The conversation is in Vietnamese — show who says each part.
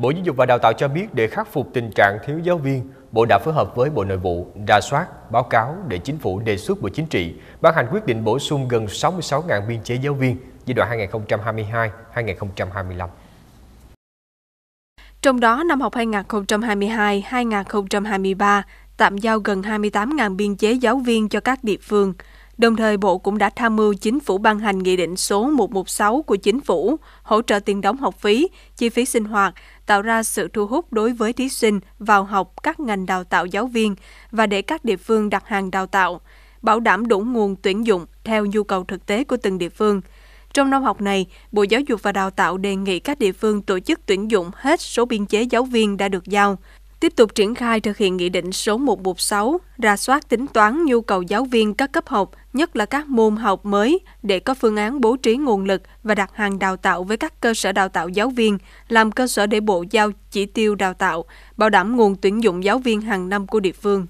Speaker 1: Bộ Giáo dục và Đào tạo cho biết để khắc phục tình trạng thiếu giáo viên, Bộ đã phối hợp với Bộ Nội vụ ra soát, báo cáo để Chính phủ đề xuất Bộ Chính trị ban hành quyết định bổ sung gần 66.000 biên chế giáo viên giai đoạn 2022-2025.
Speaker 2: Trong đó, năm học 2022-2023 tạm giao gần 28.000 biên chế giáo viên cho các địa phương – Đồng thời, Bộ cũng đã tham mưu chính phủ ban hành Nghị định số 116 của chính phủ hỗ trợ tiền đóng học phí, chi phí sinh hoạt, tạo ra sự thu hút đối với thí sinh vào học các ngành đào tạo giáo viên và để các địa phương đặt hàng đào tạo, bảo đảm đủ nguồn tuyển dụng theo nhu cầu thực tế của từng địa phương. Trong năm học này, Bộ Giáo dục và Đào tạo đề nghị các địa phương tổ chức tuyển dụng hết số biên chế giáo viên đã được giao, tiếp tục triển khai thực hiện Nghị định số 116, ra soát tính toán nhu cầu giáo viên các cấp học, nhất là các môn học mới, để có phương án bố trí nguồn lực và đặt hàng đào tạo với các cơ sở đào tạo giáo viên, làm cơ sở để bộ giao chỉ tiêu đào tạo, bảo đảm nguồn tuyển dụng giáo viên hàng năm của địa phương.